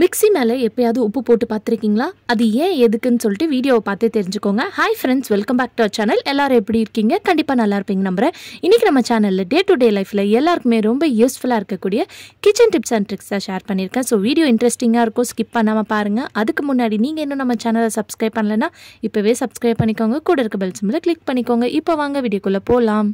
mixie மேலே எப்பயாவது உப்பு போட்டு பார்த்துருக்கீங்களா அது ஏன் எதுக்குன்னு சொல்லிட்டு வீடியோவை பார்த்து தெரிஞ்சுக்கோங்க hi friends welcome back to our channel எல்லாரும் எப்படி இருக்கீங்க கண்டிப்பாக நல்லா இருப்பீங்க நம்புறேன் இன்னைக்கு நம்ம சேனலில் டே டு டே லைஃப்பில் எல்லாருக்குமே ரொம்ப யூஸ்ஃபுல்லாக இருக்கக்கூடிய கிச்சன் டிப்ஸ் அண்ட் ட்ரிக்ஸாக ஷேர் பண்ணியிருக்கேன் ஸோ வீடியோ இன்ட்ரெஸ்டிங்காக இருக்கும் ஸ்கிப் பண்ணாமல் பாருங்கள் அதுக்கு முன்னாடி நீங்கள் இன்னும் நம்ம சேனலை சப்ஸ்கிரைப் பண்ணலைன்னா இப்போவே சப்ஸ்கிரைப் பண்ணிக்கோங்க கூட இருக்க பெல் சிம்மில் கிளிக் பண்ணிக்கோங்க இப்போ வாங்க வீடியோக்குள்ளே போகலாம்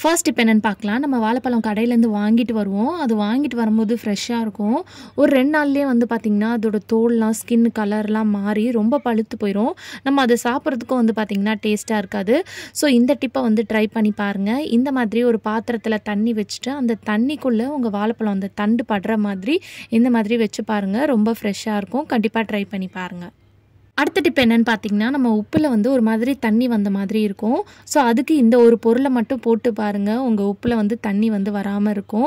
ஃபர்ஸ்ட் இப்போ என்னென்னு பார்க்கலாம் நம்ம வாழைப்பழம் கடையிலேருந்து வாங்கிட்டு வருவோம் அது வாங்கிட்டு வரும்போது ஃப்ரெஷ்ஷாக இருக்கும் ஒரு ரெண்டு நாள்லேயே வந்து பார்த்திங்கன்னா அதோட தோல்லாம் ஸ்கின் கலர்லாம் மாறி ரொம்ப பழுத்து போயிடும் நம்ம அதை சாப்பிட்றதுக்கும் வந்து பார்த்திங்கன்னா டேஸ்ட்டாக இருக்காது ஸோ இந்த டிப்பை வந்து ட்ரை பண்ணி பாருங்கள் இந்த மாதிரி ஒரு பாத்திரத்தில் தண்ணி வச்சுட்டு அந்த தண்ணிக்குள்ளே உங்கள் வாழைப்பழம் அந்த தண்டு படுற மாதிரி இந்த மாதிரி வச்சு பாருங்கள் ரொம்ப ஃப்ரெஷ்ஷாக இருக்கும் கண்டிப்பாக ட்ரை பண்ணி பாருங்கள் அடுத்த டிப் என்னென்னு பார்த்தீங்கன்னா நம்ம உப்பில் வந்து ஒரு மாதிரி தண்ணி வந்த மாதிரி இருக்கும் ஸோ அதுக்கு இந்த ஒரு பொருளை மட்டும் போட்டு பாருங்கள் உங்கள் உப்பில் வந்து தண்ணி வந்து வராமல் இருக்கும்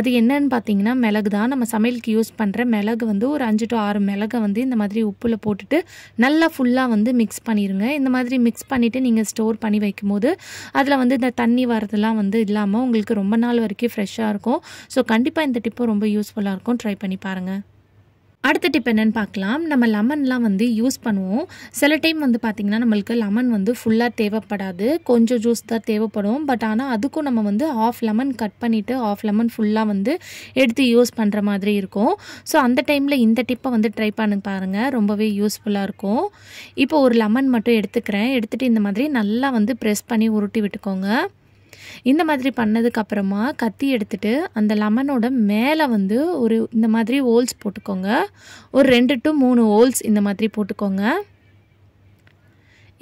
அது என்னன்னு பார்த்தீங்கன்னா மிளகு தான் நம்ம சமையலுக்கு யூஸ் பண்ணுற மிளகு வந்து ஒரு அஞ்சு டு ஆறு மிளகை வந்து இந்த மாதிரி உப்பில் போட்டுட்டு நல்லா ஃபுல்லாக வந்து மிக்ஸ் பண்ணிடுங்க இந்த மாதிரி மிக்ஸ் பண்ணிவிட்டு நீங்கள் ஸ்டோர் பண்ணி வைக்கும்போது அதில் வந்து இந்த தண்ணி வரதுலாம் வந்து இல்லாமல் உங்களுக்கு ரொம்ப நாள் வரைக்கும் ஃப்ரெஷ்ஷாக இருக்கும் ஸோ கண்டிப்பாக இந்த டிப்பு ரொம்ப யூஸ்ஃபுல்லாக இருக்கும் ட்ரை பண்ணி பாருங்கள் அடுத்த டிப் என்னென்னு பார்க்கலாம் நம்ம லெமன்லாம் வந்து யூஸ் பண்ணுவோம் சில டைம் வந்து பார்த்திங்கன்னா நம்மளுக்கு லெமன் வந்து ஃபுல்லாக தேவைப்படாது கொஞ்சம் ஜூஸ் தான் தேவைப்படும் பட் ஆனால் அதுக்கும் நம்ம வந்து ஆஃப் லெமன் கட் பண்ணிவிட்டு ஆஃப் லெமன் ஃபுல்லாக வந்து எடுத்து யூஸ் பண்ணுற மாதிரி இருக்கும் ஸோ அந்த டைமில் இந்த டிப்பை வந்து ட்ரை பண்ணி பாருங்கள் ரொம்பவே யூஸ்ஃபுல்லாக இருக்கும் இப்போ ஒரு லெமன் மட்டும் எடுத்துக்கிறேன் எடுத்துகிட்டு இந்த மாதிரி நல்லா வந்து ப்ரெஸ் பண்ணி உருட்டி விட்டுக்கோங்க இந்த மாதிரி பண்ணதுக்கு அப்புறமா கத்தி எடுத்துட்டு அந்த லெமனோட மேலே வந்து ஒரு இந்த மாதிரி ஹோல்ஸ் போட்டுக்கோங்க ஒரு ரெண்டு டு மூணு ஹோல்ஸ் இந்த மாதிரி போட்டுக்கோங்க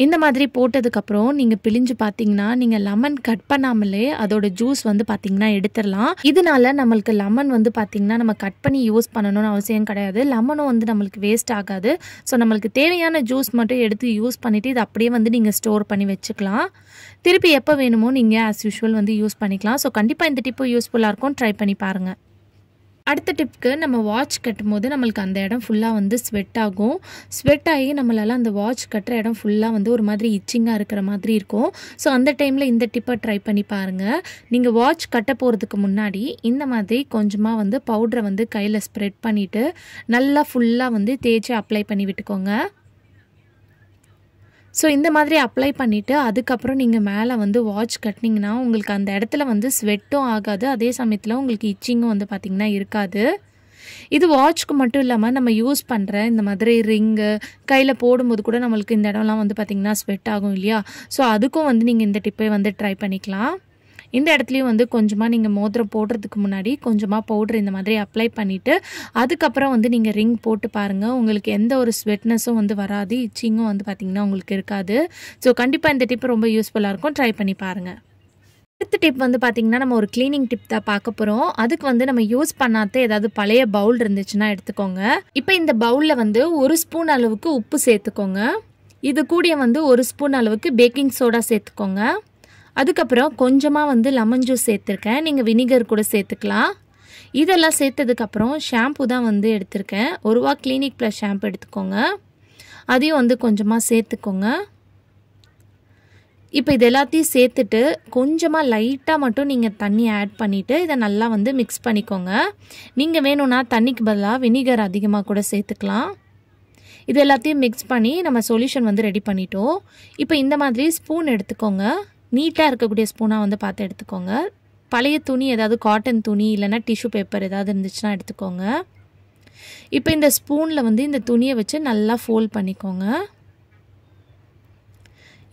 இந்த மாதிரி போட்டதுக்கப்புறம் நீங்கள் பிழிஞ்சு பார்த்தீங்கன்னா நீங்கள் லெமன் கட் பண்ணாமலே அதோட ஜூஸ் வந்து பார்த்தீங்கன்னா எடுத்துடலாம் இதனால நம்மளுக்கு லெமன் வந்து பார்த்தீங்கன்னா நம்ம கட் பண்ணி யூஸ் பண்ணணும்னு அவசியம் கிடையாது லெமனும் வந்து நம்மளுக்கு வேஸ்ட் ஆகாது ஸோ நம்மளுக்கு தேவையான ஜூஸ் மட்டும் எடுத்து யூஸ் பண்ணிவிட்டு இதை அப்படியே வந்து நீங்கள் ஸ்டோர் பண்ணி வச்சுக்கலாம் திருப்பி எப்போ வேணுமோ நீங்கள் ஆஸ் யூஷுவல் வந்து யூஸ் பண்ணிக்கலாம் ஸோ கண்டிப்பாக இந்த டிப்பு யூஸ்ஃபுல்லாக இருக்கும் ட்ரை பண்ணி பாருங்கள் அடுத்த டிப்க்கு நம்ம வாட்ச் கட்டும் போது நம்மளுக்கு அந்த இடம் ஃபுல்லாக வந்து ஸ்வெட் ஆகும் ஸ்வெட் ஆகி நம்மளால் அந்த வாட்ச் கட்டுற இடம் ஃபுல்லாக வந்து ஒரு மாதிரி இச்சிங்காக இருக்கிற மாதிரி இருக்கும் ஸோ அந்த டைமில் இந்த டிப்பை ட்ரை பண்ணி பாருங்கள் நீங்கள் வாட்ச் கட்ட போகிறதுக்கு முன்னாடி இந்த மாதிரி கொஞ்சமாக வந்து பவுடரை வந்து கையில் ஸ்ப்ரெட் பண்ணிவிட்டு நல்லா ஃபுல்லாக வந்து தேய்ச்சி அப்ளை பண்ணி விட்டுக்கோங்க ஸோ இந்த மாதிரி அப்ளை பண்ணிவிட்டு அதுக்கப்புறம் நீங்கள் மேலே வந்து வாட்ச் கட்டினீங்கன்னா உங்களுக்கு அந்த இடத்துல வந்து ஸ்வெட்டும் ஆகாது அதே சமயத்தில் உங்களுக்கு இச்சிங்கும் வந்து பார்த்திங்கன்னா இருக்காது இது வாட்ச்க்கு மட்டும் இல்லாமல் நம்ம யூஸ் பண்ணுற இந்த மாதிரி ரிங்கு கையில் போடும்போது கூட நம்மளுக்கு இந்த இடம்லாம் வந்து பார்த்திங்கன்னா ஸ்வெட் ஆகும் இல்லையா ஸோ அதுக்கும் வந்து நீங்கள் இந்த டிப்பை வந்து ட்ரை பண்ணிக்கலாம் இந்த இடத்துலையும் வந்து கொஞ்சமாக நீங்கள் மோதிரம் போடுறதுக்கு முன்னாடி கொஞ்சமாக பவுட்ரு இந்த மாதிரி அப்ளை பண்ணிவிட்டு அதுக்கப்புறம் வந்து நீங்கள் ரிங் போட்டு பாருங்கள் உங்களுக்கு எந்த ஒரு ஸ்வெட்னஸும் வந்து வராது இச்சிங்கும் வந்து பார்த்திங்கன்னா உங்களுக்கு இருக்காது ஸோ கண்டிப்பாக இந்த டிப் ரொம்ப யூஸ்ஃபுல்லாக இருக்கும் ட்ரை பண்ணி பாருங்கள் அடுத்த டிப் வந்து பார்த்திங்கன்னா நம்ம ஒரு க்ளீனிங் டிப் தான் பார்க்க போகிறோம் அதுக்கு வந்து நம்ம யூஸ் பண்ணாத ஏதாவது பழைய பவுல் இருந்துச்சுன்னா எடுத்துக்கோங்க இப்போ இந்த பவுலில் வந்து ஒரு ஸ்பூன் அளவுக்கு உப்பு சேர்த்துக்கோங்க இது கூடிய வந்து ஒரு ஸ்பூன் அளவுக்கு பேக்கிங் சோடா சேர்த்துக்கோங்க அதுக்கப்புறம் கொஞ்சமாக வந்து லெமன் ஜூஸ் சேர்த்துருக்கேன் நீங்கள் வினிகர் கூட சேர்த்துக்கலாம் இதெல்லாம் சேர்த்ததுக்கப்புறம் ஷாம்பு தான் வந்து எடுத்திருக்கேன் ஒருவா கிளினிக் ப்ளஸ் ஷாம்பு எடுத்துக்கோங்க அதையும் வந்து கொஞ்சமாக சேர்த்துக்கோங்க இப்போ இது எல்லாத்தையும் சேர்த்துட்டு கொஞ்சமாக லைட்டாக மட்டும் நீங்கள் தண்ணி ஆட் பண்ணிவிட்டு இதை நல்லா வந்து மிக்ஸ் பண்ணிக்கோங்க நீங்கள் வேணும்னா தண்ணிக்கு பதிலாக வினிகர் அதிகமாக கூட சேர்த்துக்கலாம் இது எல்லாத்தையும் மிக்ஸ் பண்ணி நம்ம சொல்யூஷன் வந்து ரெடி பண்ணிட்டோம் இப்போ இந்த மாதிரி ஸ்பூன் எடுத்துக்கோங்க நீட்டாக இருக்கக்கூடிய ஸ்பூனாக வந்து பார்த்து எடுத்துக்கோங்க பழைய துணி ஏதாவது காட்டன் துணி இல்லைனா டிஷ்யூ பேப்பர் ஏதாவது இருந்துச்சுன்னா எடுத்துக்கோங்க இப்போ இந்த ஸ்பூனில் வந்து இந்த துணியை வச்சு நல்லா ஃபோல்ட் பண்ணிக்கோங்க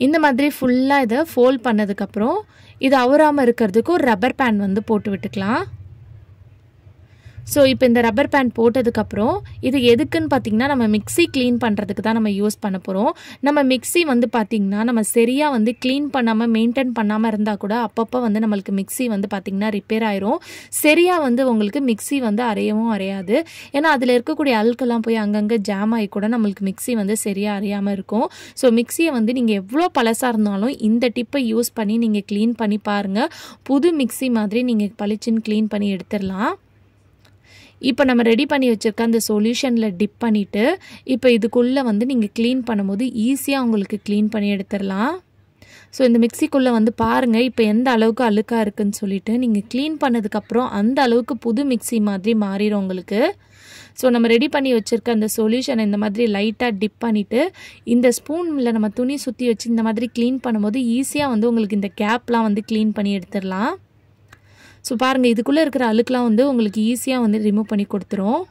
இந்த மாதிரி ஃபுல்லாக இதை ஃபோல்ட் பண்ணதுக்கப்புறம் இது அவராமல் இருக்கிறதுக்கு ஒரு ரப்பர் பேண்ட் வந்து போட்டு விட்டுக்கலாம் ஸோ இப்போ இந்த ரப்பர் பேண்ட் போட்டதுக்கப்புறம் இது எதுக்குன்னு பார்த்தீங்கன்னா நம்ம மிக்சி க்ளீன் பண்ணுறதுக்கு தான் நம்ம யூஸ் பண்ண போகிறோம் நம்ம மிக்சி வந்து பார்த்திங்கன்னா நம்ம சரியாக வந்து க்ளீன் பண்ணாமல் மெயின்டைன் பண்ணாமல் இருந்தால் கூட அப்பப்போ வந்து நம்மளுக்கு மிக்சி வந்து பார்த்திங்கன்னா ரிப்பேர் ஆயிரும் சரியாக வந்து உங்களுக்கு மிக்சி வந்து அரையவும் அறையாது ஏன்னா அதில் இருக்கக்கூடிய அழுக்கெல்லாம் போய் அங்கங்கே ஜாம் ஆகி கூட நம்மளுக்கு மிக்சி வந்து சரியாக அறியாமல் இருக்கும் ஸோ மிக்சியை வந்து நீங்கள் எவ்வளோ பழசாக இருந்தாலும் இந்த டிப்பை யூஸ் பண்ணி நீங்கள் க்ளீன் பண்ணி பாருங்கள் புது மிக்சி மாதிரி நீங்கள் பளிச்சின்னு க்ளீன் பண்ணி எடுத்துடலாம் இப்போ நம்ம ரெடி பண்ணி வச்சுருக்க அந்த சொல்யூஷனில் டிப் பண்ணிவிட்டு இப்போ இதுக்குள்ளே வந்து நீங்கள் க்ளீன் பண்ணும்போது ஈஸியாக உங்களுக்கு க்ளீன் பண்ணி எடுத்துடலாம் ஸோ இந்த மிக்சிக்குள்ளே வந்து பாருங்கள் இப்போ எந்த அளவுக்கு அழுக்காக இருக்குதுன்னு சொல்லிவிட்டு நீங்கள் க்ளீன் பண்ணதுக்கப்புறம் அந்த அளவுக்கு புது மிக்சி மாதிரி மாறிடும் உங்களுக்கு ஸோ நம்ம ரெடி பண்ணி வச்சுருக்க அந்த சொல்யூஷனை இந்த மாதிரி லைட்டாக டிப் பண்ணிவிட்டு இந்த ஸ்பூனில் நம்ம துணி சுற்றி வச்சு இந்த மாதிரி க்ளீன் பண்ணும்போது ஈஸியாக வந்து உங்களுக்கு இந்த கேப்லாம் வந்து க்ளீன் பண்ணி எடுத்துடலாம் ஸோ பாருங்கள் இதுக்குள்ளே இருக்கிற அழுக்கெலாம் வந்து உங்களுக்கு ஈஸியாக வந்து ரிமூவ் பண்ணி கொடுத்துரும்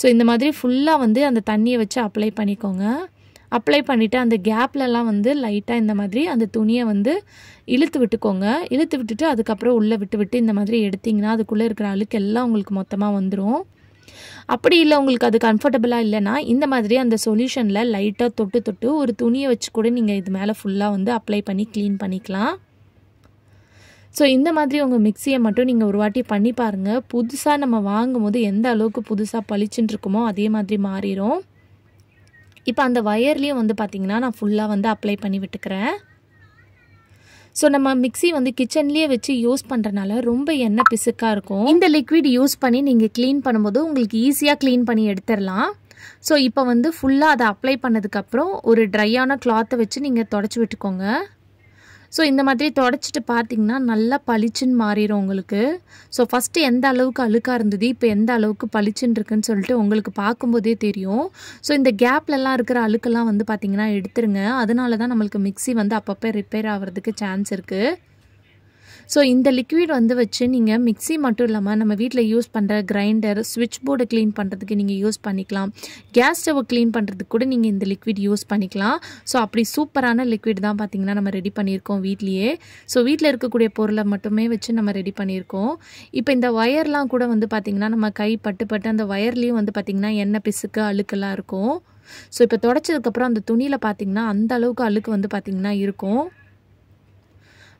ஸோ இந்த மாதிரி ஃபுல்லாக வந்து அந்த தண்ணியை வச்சு அப்ளை பண்ணிக்கோங்க அப்ளை பண்ணிவிட்டு அந்த கேப்லலாம் வந்து லைட்டாக இந்த மாதிரி அந்த துணியை வந்து இழுத்து விட்டுக்கோங்க இழுத்து விட்டுட்டு அதுக்கப்புறம் உள்ளே விட்டு விட்டு இந்த மாதிரி எடுத்திங்கன்னா அதுக்குள்ளே இருக்கிற அழுக்கு எல்லாம் உங்களுக்கு மொத்தமாக வந்துடும் அப்படி இல்லை உங்களுக்கு அது கம்ஃபர்டபுளாக இல்லைன்னா இந்த மாதிரி அந்த சொல்யூஷனில் லைட்டாக தொட்டு தொட்டு ஒரு துணியை வச்சு கூட நீங்கள் இது மேலே ஃபுல்லாக வந்து அப்ளை பண்ணி க்ளீன் பண்ணிக்கலாம் ஸோ இந்த மாதிரி உங்கள் மிக்சியை மட்டும் நீங்கள் ஒரு வாட்டி பண்ணி பாருங்கள் புதுசாக நம்ம வாங்கும் போது எந்த அளவுக்கு புதுசாக பளிச்சுன்னு இருக்குமோ அதே மாதிரி மாறிடும் இப்போ அந்த ஒயர்லேயும் வந்து பார்த்திங்கன்னா நான் ஃபுல்லாக வந்து அப்ளை பண்ணி விட்டுக்கிறேன் ஸோ நம்ம மிக்சி வந்து கிச்சன்லேயே வச்சு யூஸ் பண்ணுறனால ரொம்ப எண்ணெய் பிசுக்காக இருக்கும் இந்த லிக்விட் யூஸ் பண்ணி நீங்கள் க்ளீன் பண்ணும்போது உங்களுக்கு ஈஸியாக க்ளீன் பண்ணி எடுத்துடலாம் ஸோ இப்போ வந்து ஃபுல்லாக அதை அப்ளை பண்ணதுக்கப்புறம் ஒரு ட்ரையான கிளாத்தை வச்சு நீங்கள் தொடச்சி விட்டுக்கோங்க ஸோ இந்த மாதிரி தொடச்சிட்டு பார்த்திங்கன்னா நல்லா பளிச்சுன்னு மாறிடும் உங்களுக்கு ஸோ ஃபஸ்ட்டு எந்த அளவுக்கு அழுக்காக இருந்தது இப்போ எந்த அளவுக்கு பளிச்சுன்னு இருக்குன்னு சொல்லிட்டு உங்களுக்கு பார்க்கும்போதே தெரியும் ஸோ இந்த கேப்லலாம் இருக்கிற அழுக்கெல்லாம் வந்து பார்த்திங்கன்னா எடுத்துருங்க அதனால தான் நம்மளுக்கு மிக்சி வந்து அப்பப்போ ரிப்பேர் ஆகிறதுக்கு சான்ஸ் இருக்குது ஸோ இந்த லிக்விட் வந்து வச்சு நீங்கள் மிக்சி மட்டும் இல்லாமல் நம்ம வீட்டில் யூஸ் பண்ணுற கிரைண்டர் ஸ்விட்ச் போர்டை க்ளீன் பண்ணுறதுக்கு நீங்கள் யூஸ் பண்ணிக்கலாம் கேஸ் ஸ்டவ்வை க்ளீன் பண்ணுறதுக்கு கூட நீங்கள் இந்த லிக்விட் யூஸ் பண்ணிக்கலாம் ஸோ அப்படி சூப்பரான லிக்விட் தான் பார்த்தீங்கன்னா நம்ம ரெடி பண்ணியிருக்கோம் வீட்லேயே ஸோ வீட்டில் இருக்கக்கூடிய பொருளை மட்டுமே வச்சு நம்ம ரெடி பண்ணியிருக்கோம் இப்போ இந்த ஒயர்லாம் கூட வந்து பார்த்திங்கன்னா நம்ம கை பட்டு பட்டு அந்த ஒயர்லேயும் வந்து பார்த்திங்கன்னா எண்ணெய் பிசுக்கு அழுக்கெல்லாம் இருக்கும் ஸோ இப்போ தொடச்சதுக்கப்புறம் அந்த துணியில் பார்த்திங்கன்னா அந்த அளவுக்கு அழுக்கு வந்து பார்த்திங்கன்னா இருக்கும்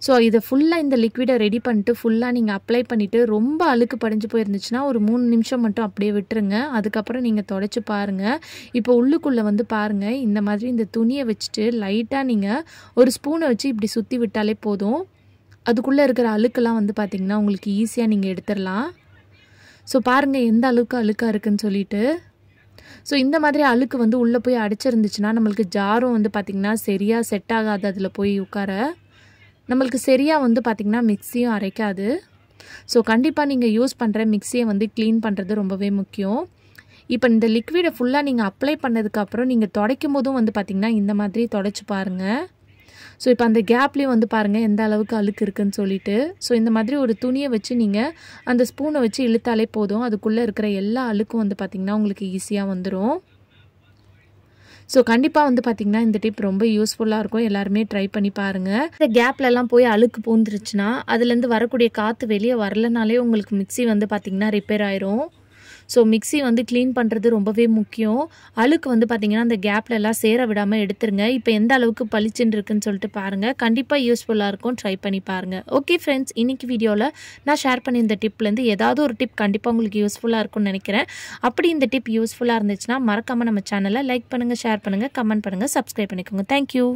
ஸோ இதை ஃபுல்லாக இந்த லிக்விடை ரெடி பண்ணிட்டு ஃபுல்லாக நீங்கள் அப்ளை பண்ணிவிட்டு ரொம்ப அழுக்கு படிஞ்சு போயிருந்துச்சுன்னா ஒரு மூணு நிமிஷம் மட்டும் அப்படியே விட்டுருங்க அதுக்கப்புறம் நீங்கள் தொடச்சி பாருங்கள் இப்போ உள்ளுக்குள்ளே வந்து பாருங்கள் இந்த மாதிரி இந்த துணியை வச்சுட்டு லைட்டாக நீங்கள் ஒரு ஸ்பூனை வச்சு இப்படி சுற்றி விட்டாலே போதும் அதுக்குள்ளே இருக்கிற அழுக்கெல்லாம் வந்து பார்த்திங்கன்னா உங்களுக்கு ஈஸியாக நீங்கள் எடுத்துடலாம் ஸோ பாருங்கள் எந்த அளவுக்கு அழுக்காக இருக்குதுன்னு சொல்லிட்டு ஸோ இந்த மாதிரி அழுக்கு வந்து உள்ளே போய் அடிச்சிருந்துச்சுன்னா நம்மளுக்கு ஜாரும் வந்து பார்த்திங்கன்னா சரியாக செட் ஆகாது அதில் போய் உட்கார நம்மளுக்கு சரியாக வந்து பார்த்திங்கன்னா மிக்சியும் அரைக்காது ஸோ கண்டிப்பாக நீங்கள் யூஸ் பண்ணுற மிக்சியை வந்து க்ளீன் பண்ணுறது ரொம்பவே முக்கியம் இப்போ இந்த லிக்விடை ஃபுல்லாக நீங்கள் அப்ளை பண்ணதுக்கப்புறம் நீங்கள் துடைக்கும் போதும் வந்து பார்த்திங்கன்னா இந்த மாதிரி துடைச்சி பாருங்கள் ஸோ இப்போ அந்த கேப்லேயும் வந்து பாருங்கள் எந்த அளவுக்கு அழுக்கு இருக்குன்னு சொல்லிட்டு ஸோ இந்த மாதிரி ஒரு துணியை வச்சு நீங்கள் அந்த ஸ்பூனை வச்சு இழுத்தாலே போதும் அதுக்குள்ளே இருக்கிற எல்லா அழுக்கும் வந்து பார்த்திங்கன்னா உங்களுக்கு ஈஸியாக வந்துடும் ஸோ கண்டிப்பாக வந்து பார்த்திங்கன்னா இந்த டிப் ரொம்ப யூஸ்ஃபுல்லாக இருக்கும் எல்லாருமே ட்ரை பண்ணி பாருங்கள் இந்த கேப்லலாம் போய் அழுக்கு பூந்துருச்சுன்னா அதுலேருந்து வரக்கூடிய காற்று வெளியே வரலனாலே உங்களுக்கு மிக்சி வந்து பார்த்திங்கன்னா ரிப்பேர் ஆயிரும் ஸோ மிக்சி வந்து க்ளீன் பண்ணுறது ரொம்பவே முக்கியம் அழுக்கு வந்து பார்த்திங்கன்னா அந்த கேப்பில் எல்லாம் சேர விடாமல் எடுத்துருங்க இப்போ எந்த அளவுக்கு பளிச்சுன்னு இருக்குன்னு சொல்லிட்டு பாருங்கள் கண்டிப்பாக யூஸ்ஃபுல்லாக இருக்கும் ட்ரை பண்ணி பாருங்கள் ஓகே ஃப்ரெண்ட்ஸ் இன்றைக்கி வீடியோவில் நான் ஷேர் பண்ணி இந்த டிப்லேருந்து ஏதாவது ஒரு டிப் கண்டிப்பாக உங்களுக்கு யூஸ்ஃபுல்லாக இருக்கும்னு நினைக்கிறேன் அப்படி இந்த டிப் யூஸ்ஃபுல்லாக இருந்துச்சுன்னா மறக்காமல் நம்ம சேனலை லைக் பண்ணுங்கள் ஷேர் பண்ணுங்கள் கமெண்ட் பண்ணுங்கள் சப்ஸ்கிரைப் பண்ணிக்கோங்க தேங்க்யூ